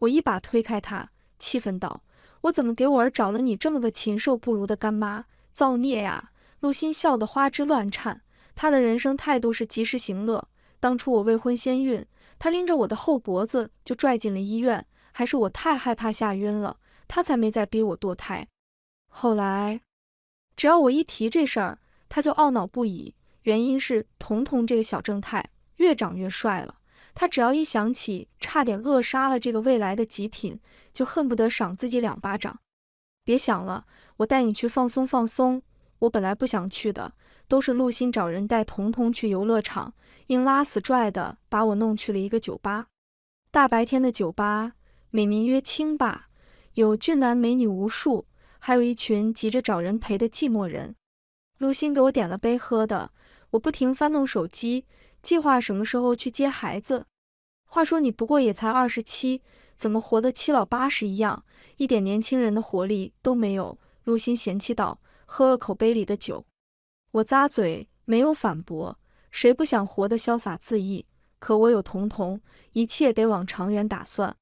我一把推开他，气愤道：“我怎么给我儿找了你这么个禽兽不如的干妈，造孽呀！”陆心笑得花枝乱颤。他的人生态度是及时行乐。当初我未婚先孕，他拎着我的后脖子就拽进了医院，还是我太害怕吓晕了，他才没再逼我堕胎。后来，只要我一提这事儿，他就懊恼不已，原因是彤彤这个小正太越长越帅了。他只要一想起差点扼杀了这个未来的极品，就恨不得赏自己两巴掌。别想了，我带你去放松放松。我本来不想去的，都是陆心找人带彤彤去游乐场，硬拉死拽的把我弄去了一个酒吧。大白天的酒吧，美名曰清吧，有俊男美女无数，还有一群急着找人陪的寂寞人。陆心给我点了杯喝的，我不停翻弄手机。计划什么时候去接孩子？话说你不过也才二十七，怎么活得七老八十一样，一点年轻人的活力都没有？陆心嫌弃道，喝了口杯里的酒。我咂嘴，没有反驳。谁不想活得潇洒恣意？可我有童童，一切得往长远打算。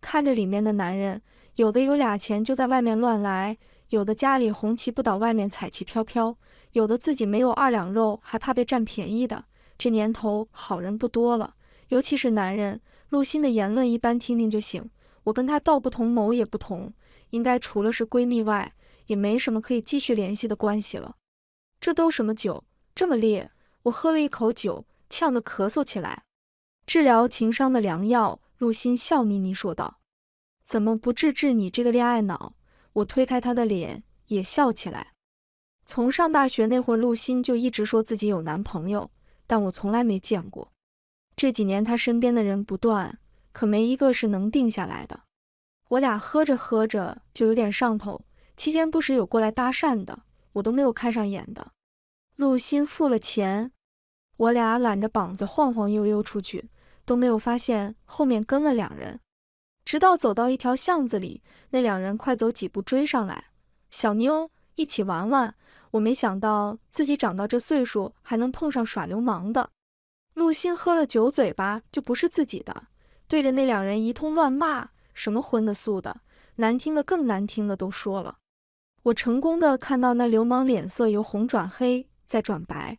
看着里面的男人，有的有俩钱就在外面乱来，有的家里红旗不倒，外面彩旗飘飘，有的自己没有二两肉，还怕被占便宜的。这年头好人不多了，尤其是男人。陆心的言论一般听听就行。我跟他道不同，谋也不同，应该除了是闺蜜外，也没什么可以继续联系的关系了。这都什么酒，这么烈？我喝了一口酒，呛得咳嗽起来。治疗情伤的良药，陆心笑眯眯说道：“怎么不治治你这个恋爱脑？”我推开他的脸，也笑起来。从上大学那会，儿，陆心就一直说自己有男朋友。但我从来没见过，这几年他身边的人不断，可没一个是能定下来的。我俩喝着喝着就有点上头，期间不时有过来搭讪的，我都没有看上眼的。陆心付了钱，我俩揽着膀子晃晃悠悠出去，都没有发现后面跟了两人。直到走到一条巷子里，那两人快走几步追上来，小妞一起玩玩。我没想到自己长到这岁数还能碰上耍流氓的。陆心喝了酒嘴巴就不是自己的，对着那两人一通乱骂，什么荤的素的，难听的更难听的都说了。我成功的看到那流氓脸色由红转黑再转白。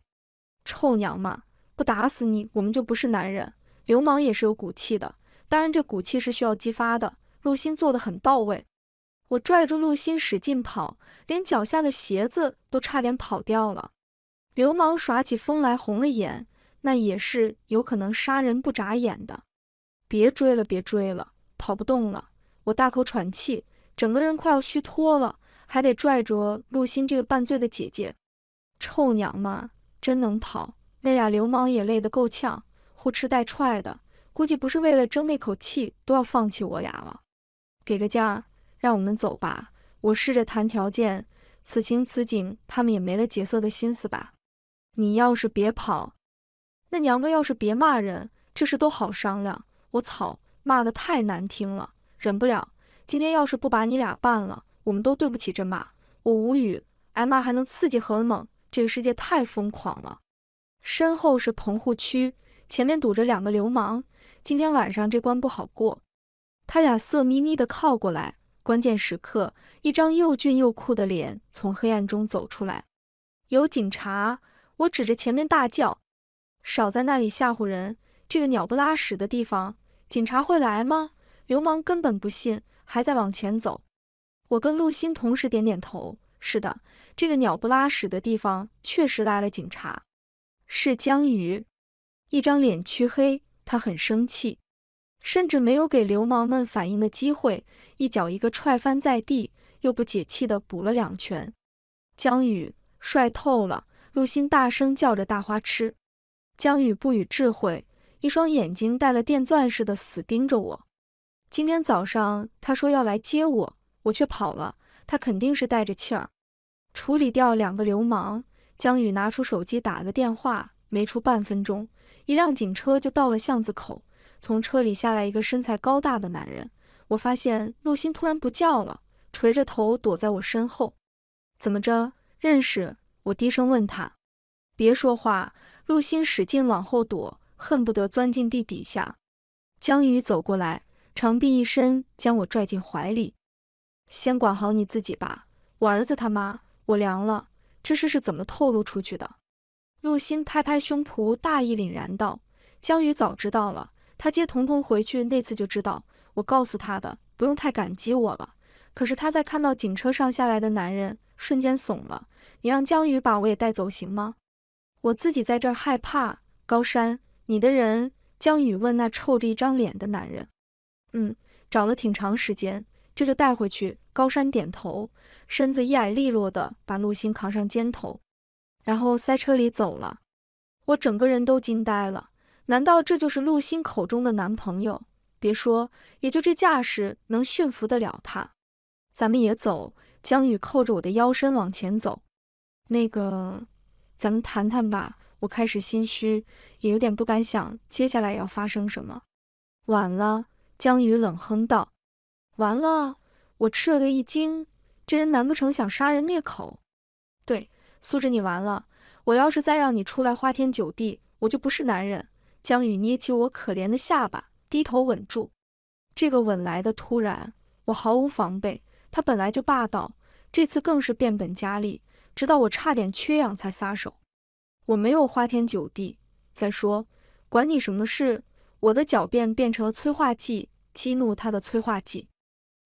臭娘们，不打死你我们就不是男人。流氓也是有骨气的，当然这骨气是需要激发的。陆心做的很到位。我拽住陆心使劲跑，连脚下的鞋子都差点跑掉了。流氓耍起疯来红了眼，那也是有可能杀人不眨眼的。别追了，别追了，跑不动了。我大口喘气，整个人快要虚脱了，还得拽着陆心这个半醉的姐姐。臭娘们儿真能跑，那俩流氓也累得够呛，呼哧带踹的，估计不是为了争那口气，都要放弃我俩了。给个价，儿！让我们走吧，我试着谈条件。此情此景，他们也没了劫色的心思吧？你要是别跑，那娘们要是别骂人，这事都好商量。我操，骂的太难听了，忍不了。今天要是不把你俩办了，我们都对不起这骂。我无语，挨骂还能刺激荷尔蒙？这个世界太疯狂了。身后是棚户区，前面堵着两个流氓，今天晚上这关不好过。他俩色眯眯的靠过来。关键时刻，一张又俊又酷的脸从黑暗中走出来。有警察！我指着前面大叫：“少在那里吓唬人！这个鸟不拉屎的地方，警察会来吗？”流氓根本不信，还在往前走。我跟陆欣同时点点头：“是的，这个鸟不拉屎的地方确实来了警察。”是江鱼，一张脸黢黑，他很生气。甚至没有给流氓们反应的机会，一脚一个踹翻在地，又不解气的补了两拳。江宇帅透了，陆心大声叫着：“大花痴！”江宇不予智慧，一双眼睛带了电钻似的死盯着我。今天早上他说要来接我，我却跑了，他肯定是带着气儿。处理掉两个流氓，江宇拿出手机打个电话，没出半分钟，一辆警车就到了巷子口。从车里下来一个身材高大的男人，我发现陆心突然不叫了，垂着头躲在我身后。怎么着？认识？我低声问他。别说话！陆心使劲往后躲，恨不得钻进地底下。江宇走过来，长臂一伸，将我拽进怀里。先管好你自己吧，我儿子他妈，我凉了。这事是怎么透露出去的？陆心拍拍胸脯，大义凛然道：“江宇早知道了。”他接彤彤回去那次就知道，我告诉他的，不用太感激我了。可是他在看到警车上下来的男人，瞬间怂了。你让江宇把我也带走行吗？我自己在这害怕。高山，你的人？江宇问那臭着一张脸的男人。嗯，找了挺长时间，这就带回去。高山点头，身子一矮利落的把陆星扛上肩头，然后塞车里走了。我整个人都惊呆了。难道这就是陆星口中的男朋友？别说，也就这架势能驯服得了他。咱们也走。江宇扣着我的腰身往前走。那个，咱们谈谈吧。我开始心虚，也有点不敢想接下来要发生什么。晚了。江宇冷哼道。完了。我吃了个一惊，这人难不成想杀人灭口？对，素芝，你完了。我要是再让你出来花天酒地，我就不是男人。江宇捏起我可怜的下巴，低头吻住。这个吻来的突然，我毫无防备。他本来就霸道，这次更是变本加厉，直到我差点缺氧才撒手。我没有花天酒地，再说管你什么事？我的狡辩变成了催化剂，激怒他的催化剂。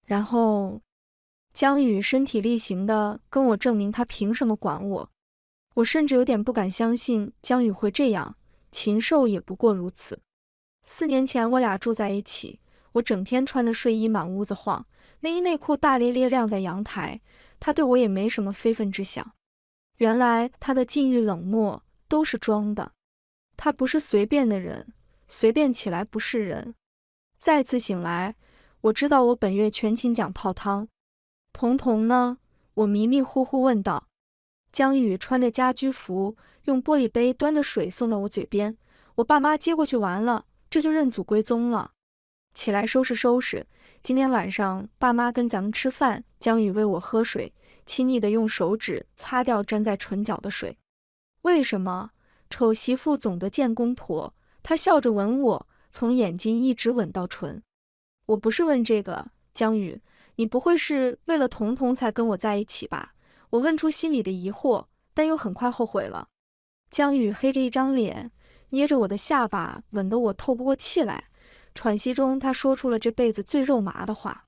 然后，江宇身体力行的跟我证明他凭什么管我。我甚至有点不敢相信江宇会这样。禽兽也不过如此。四年前我俩住在一起，我整天穿着睡衣满屋子晃，内衣内裤大咧咧晾在阳台。他对我也没什么非分之想。原来他的禁欲冷漠都是装的。他不是随便的人，随便起来不是人。再次醒来，我知道我本月全勤奖泡汤。彤彤呢？我迷迷糊糊问道。江宇穿着家居服。用玻璃杯端着水送到我嘴边，我爸妈接过去玩了，这就认祖归宗了。起来收拾收拾，今天晚上爸妈跟咱们吃饭。江宇喂我喝水，亲昵的用手指擦掉粘在唇角的水。为什么丑媳妇总得见公婆？他笑着吻我，从眼睛一直吻到唇。我不是问这个，江宇，你不会是为了彤彤才跟我在一起吧？我问出心里的疑惑，但又很快后悔了。江宇黑着一张脸，捏着我的下巴，吻得我透不过气来。喘息中，他说出了这辈子最肉麻的话：“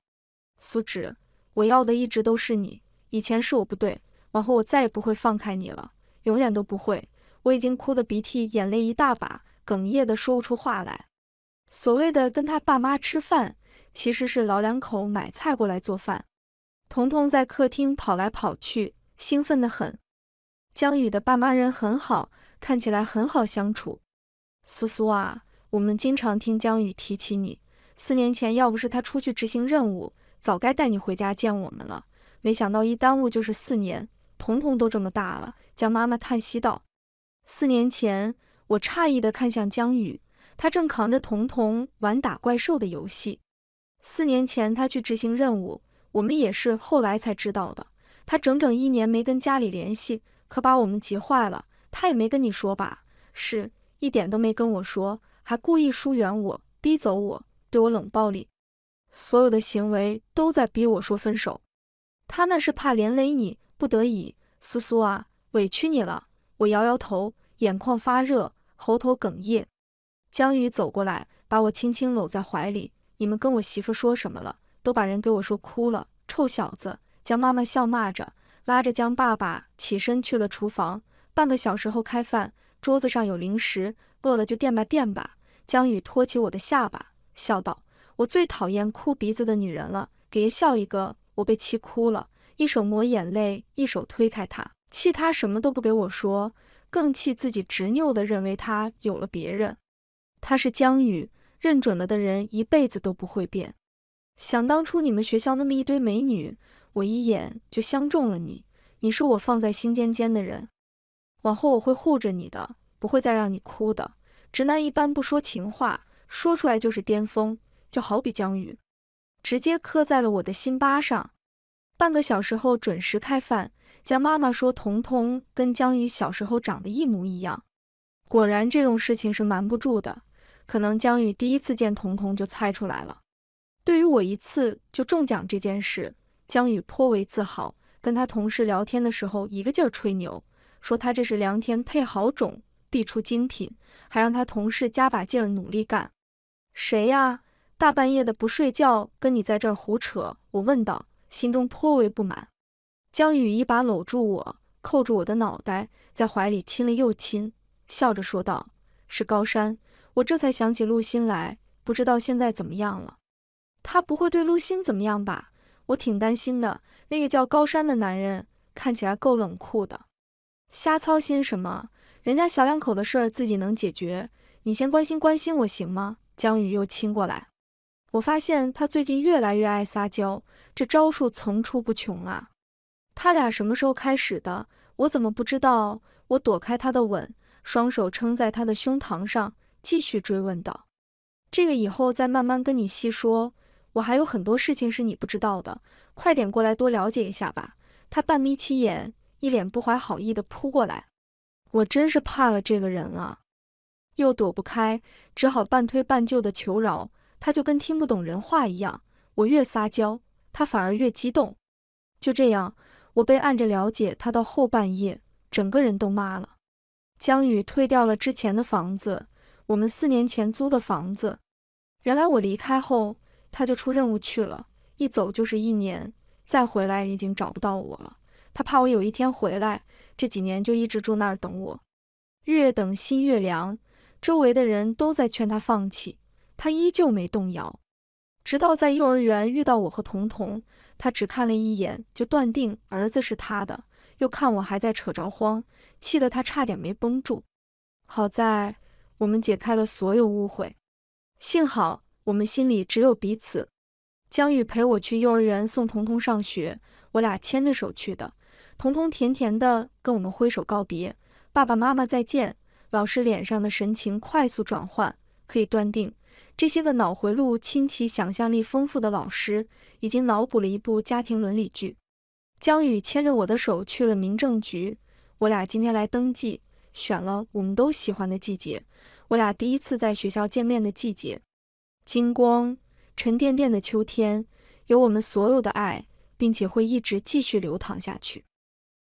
苏芷，我要的一直都是你。以前是我不对，往后我再也不会放开你了，永远都不会。”我已经哭得鼻涕眼泪一大把，哽咽的说不出话来。所谓的跟他爸妈吃饭，其实是老两口买菜过来做饭。彤彤在客厅跑来跑去，兴奋得很。江宇的爸妈人很好，看起来很好相处。苏苏啊，我们经常听江宇提起你。四年前，要不是他出去执行任务，早该带你回家见我们了。没想到一耽误就是四年，彤彤都这么大了。江妈妈叹息道。四年前，我诧异地看向江宇，他正扛着彤彤玩打怪兽的游戏。四年前他去执行任务，我们也是后来才知道的。他整整一年没跟家里联系。可把我们急坏了，他也没跟你说吧？是一点都没跟我说，还故意疏远我，逼走我，对我冷暴力，所有的行为都在逼我说分手。他那是怕连累你，不得已。苏苏啊，委屈你了。我摇摇头，眼眶发热，喉头哽咽。江宇走过来，把我轻轻搂在怀里。你们跟我媳妇说什么了？都把人给我说哭了。臭小子！江妈妈笑骂着。拉着江爸爸起身去了厨房，半个小时后开饭，桌子上有零食，饿了就垫吧垫吧。江宇托起我的下巴，笑道：“我最讨厌哭鼻子的女人了，给爷笑一个，我被气哭了。”一手抹眼泪，一手推开他，气他什么都不给我说，更气自己执拗的认为他有了别人。他是江宇，认准了的人一辈子都不会变。想当初你们学校那么一堆美女。我一眼就相中了你，你是我放在心尖尖的人，往后我会护着你的，不会再让你哭的。直男一般不说情话，说出来就是巅峰，就好比江宇，直接刻在了我的心巴上。半个小时后准时开饭，江妈妈说彤彤跟江宇小时候长得一模一样，果然这种事情是瞒不住的，可能江宇第一次见彤彤就猜出来了。对于我一次就中奖这件事。江宇颇为自豪，跟他同事聊天的时候，一个劲儿吹牛，说他这是良田配好种，必出精品，还让他同事加把劲儿努力干。谁呀？大半夜的不睡觉，跟你在这儿胡扯？我问道，心中颇为不满。江宇一把搂住我，扣住我的脑袋，在怀里亲了又亲，笑着说道：“是高山。”我这才想起陆欣来，不知道现在怎么样了。他不会对陆欣怎么样吧？我挺担心的，那个叫高山的男人看起来够冷酷的。瞎操心什么？人家小两口的事儿自己能解决，你先关心关心我行吗？江宇又亲过来，我发现他最近越来越爱撒娇，这招数层出不穷啊。他俩什么时候开始的？我怎么不知道？我躲开他的吻，双手撑在他的胸膛上，继续追问道：“这个以后再慢慢跟你细说。”我还有很多事情是你不知道的，快点过来多了解一下吧。他半眯起眼，一脸不怀好意地扑过来。我真是怕了这个人了，又躲不开，只好半推半就的求饶。他就跟听不懂人话一样，我越撒娇，他反而越激动。就这样，我被按着了解他到后半夜，整个人都麻了。江宇退掉了之前的房子，我们四年前租的房子。原来我离开后。他就出任务去了，一走就是一年，再回来已经找不到我了。他怕我有一天回来，这几年就一直住那儿等我，越等心越凉。周围的人都在劝他放弃，他依旧没动摇。直到在幼儿园遇到我和彤彤，他只看了一眼就断定儿子是他的，又看我还在扯着慌，气得他差点没绷住。好在我们解开了所有误会，幸好。我们心里只有彼此。江宇陪我去幼儿园送彤彤上学，我俩牵着手去的。彤彤甜甜的跟我们挥手告别：“爸爸妈妈再见！”老师脸上的神情快速转换，可以断定这些个脑回路清奇、想象力丰富的老师已经脑补了一部家庭伦理剧。江宇牵着我的手去了民政局，我俩今天来登记，选了我们都喜欢的季节，我俩第一次在学校见面的季节。金光沉甸甸的秋天，有我们所有的爱，并且会一直继续流淌下去。